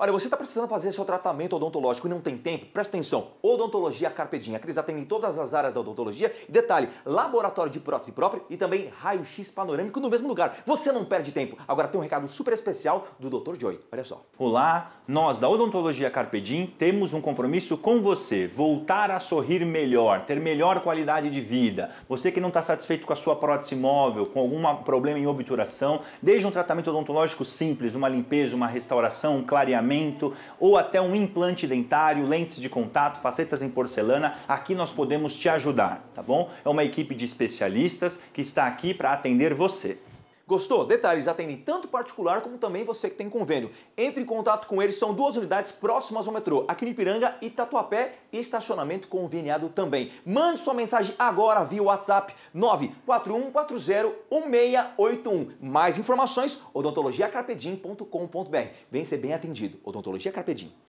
Olha, você está precisando fazer seu tratamento odontológico e não tem tempo? Presta atenção. Odontologia é Carpedinha. A Cris atende em todas as áreas da odontologia. detalhe, laboratório de prótese próprio e também raio-x panorâmico no mesmo lugar. Você não perde tempo. Agora tem um recado super especial do Dr. Joy. Olha só. Olá, nós da Odontologia Carpedim temos um compromisso com você. Voltar a sorrir melhor, ter melhor qualidade de vida. Você que não está satisfeito com a sua prótese móvel, com algum problema em obturação, desde um tratamento odontológico simples, uma limpeza, uma restauração, um clareamento, ou até um implante dentário, lentes de contato, facetas em porcelana, aqui nós podemos te ajudar, tá bom? É uma equipe de especialistas que está aqui para atender você. Gostou? Detalhes atendem tanto particular como também você que tem convênio. Entre em contato com eles, são duas unidades próximas ao metrô, aqui no Ipiranga e Tatuapé, e estacionamento conveniado também. Mande sua mensagem agora via WhatsApp 941401681. Mais informações, odontologiacarpedim.com.br. Vem ser bem atendido. Odontologia Carpedim.